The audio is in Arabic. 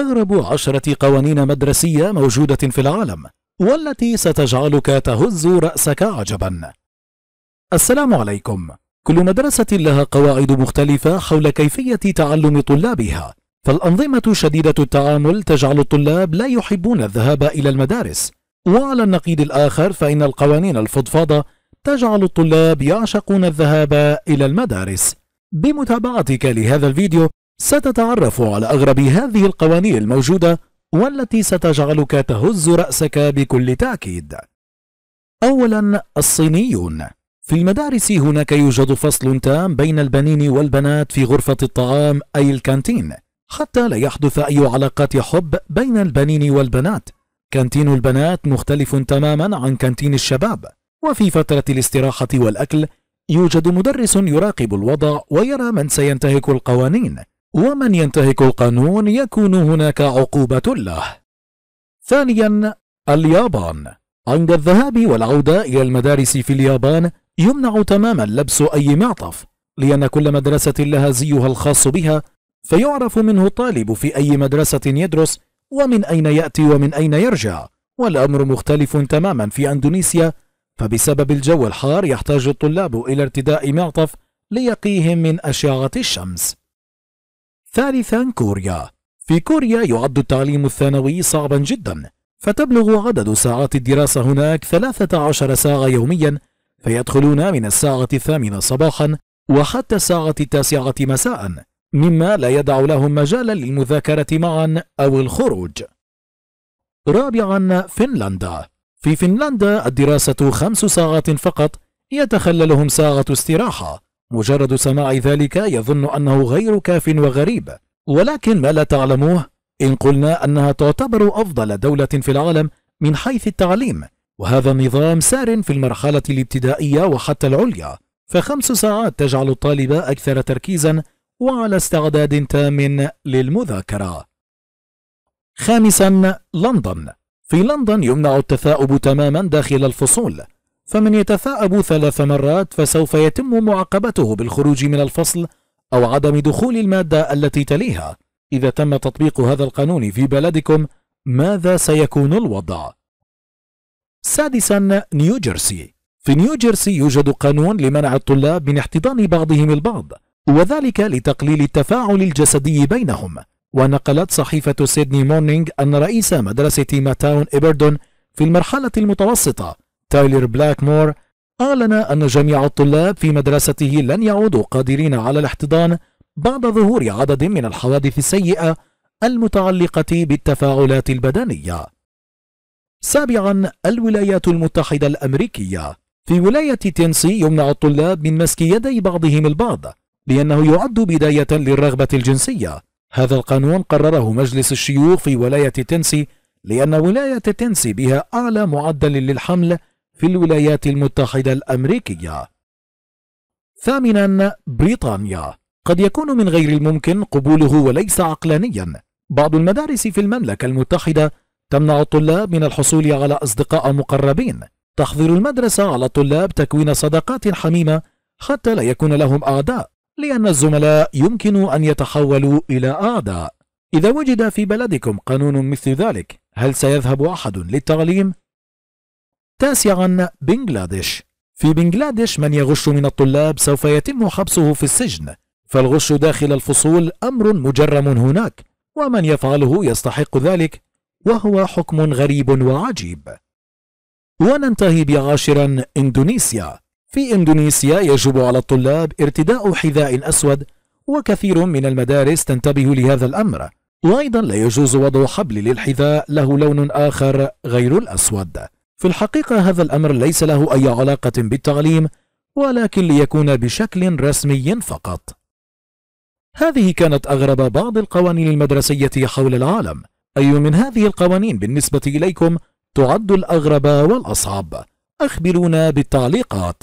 أغرب عشرة قوانين مدرسية موجودة في العالم والتي ستجعلك تهز رأسك عجبا السلام عليكم كل مدرسة لها قواعد مختلفة حول كيفية تعلم طلابها فالأنظمة شديدة التعامل تجعل الطلاب لا يحبون الذهاب إلى المدارس وعلى النقيض الآخر فإن القوانين الفضفاضة تجعل الطلاب يعشقون الذهاب إلى المدارس بمتابعتك لهذا الفيديو ستتعرف على أغرب هذه القوانين الموجودة والتي ستجعلك تهز رأسك بكل تأكيد أولا الصينيون في المدارس هناك يوجد فصل تام بين البنين والبنات في غرفة الطعام أي الكانتين حتى لا يحدث أي علاقات حب بين البنين والبنات كانتين البنات مختلف تماما عن كانتين الشباب وفي فترة الاستراحة والأكل يوجد مدرس يراقب الوضع ويرى من سينتهك القوانين ومن ينتهك القانون يكون هناك عقوبة له ثانيا اليابان عند الذهاب والعودة إلى المدارس في اليابان يمنع تماما لبس أي معطف لأن كل مدرسة لها زيها الخاص بها فيعرف منه الطالب في أي مدرسة يدرس ومن أين يأتي ومن أين يرجع والأمر مختلف تماما في أندونيسيا فبسبب الجو الحار يحتاج الطلاب إلى ارتداء معطف ليقيهم من أشعة الشمس ثالثا كوريا في كوريا يعد التعليم الثانوي صعبا جدا فتبلغ عدد ساعات الدراسة هناك 13 ساعة يوميا فيدخلون من الساعة الثامنة صباحا وحتى الساعة التاسعة مساء مما لا يدع لهم مجالا للمذاكرة معا أو الخروج رابعا فنلندا في فنلندا الدراسة خمس ساعات فقط يتخللهم ساعة استراحة مجرد سماع ذلك يظن أنه غير كاف وغريب ولكن ما لا تعلموه إن قلنا أنها تعتبر أفضل دولة في العالم من حيث التعليم وهذا النظام سار في المرحلة الابتدائية وحتى العليا فخمس ساعات تجعل الطالب أكثر تركيزا وعلى استعداد تام للمذاكرة خامسا لندن في لندن يمنع التثاؤب تماما داخل الفصول فمن يتثاءب ثلاث مرات فسوف يتم معاقبته بالخروج من الفصل أو عدم دخول المادة التي تليها إذا تم تطبيق هذا القانون في بلدكم ماذا سيكون الوضع؟ سادسا نيوجيرسي في نيوجيرسي يوجد قانون لمنع الطلاب من احتضان بعضهم البعض وذلك لتقليل التفاعل الجسدي بينهم ونقلت صحيفة سيدني مورنينغ أن رئيس مدرسة ماتاون إبردون في المرحلة المتوسطة تايلر بلاكمور أعلن أن جميع الطلاب في مدرسته لن يعودوا قادرين على الاحتضان بعد ظهور عدد من الحوادث السيئة المتعلقة بالتفاعلات البدنية. سابعا الولايات المتحدة الأمريكية في ولاية تينسي يمنع الطلاب من مسك يدي بعضهم البعض لأنه يعد بداية للرغبة الجنسية. هذا القانون قرره مجلس الشيوخ في ولاية تينسي لأن ولاية تينسي بها أعلى معدل للحمل في الولايات المتحدة الأمريكية ثامنا بريطانيا قد يكون من غير الممكن قبوله وليس عقلانيا بعض المدارس في المملكة المتحدة تمنع الطلاب من الحصول على أصدقاء مقربين تحظر المدرسة على الطلاب تكوين صداقات حميمة حتى لا يكون لهم أعداء لأن الزملاء يمكن أن يتحولوا إلى أعداء إذا وجد في بلدكم قانون مثل ذلك هل سيذهب أحد للتعليم تاسعا بنغلاديش في بنغلاديش من يغش من الطلاب سوف يتم حبسه في السجن فالغش داخل الفصول أمر مجرم هناك ومن يفعله يستحق ذلك وهو حكم غريب وعجيب وننتهي بعاشرا إندونيسيا في إندونيسيا يجب على الطلاب ارتداء حذاء أسود وكثير من المدارس تنتبه لهذا الأمر وأيضا لا يجوز وضع حبل للحذاء له لون آخر غير الأسود في الحقيقة هذا الأمر ليس له أي علاقة بالتعليم ولكن ليكون بشكل رسمي فقط هذه كانت أغرب بعض القوانين المدرسية حول العالم أي من هذه القوانين بالنسبة إليكم تعد الأغرب والأصعب أخبرونا بالتعليقات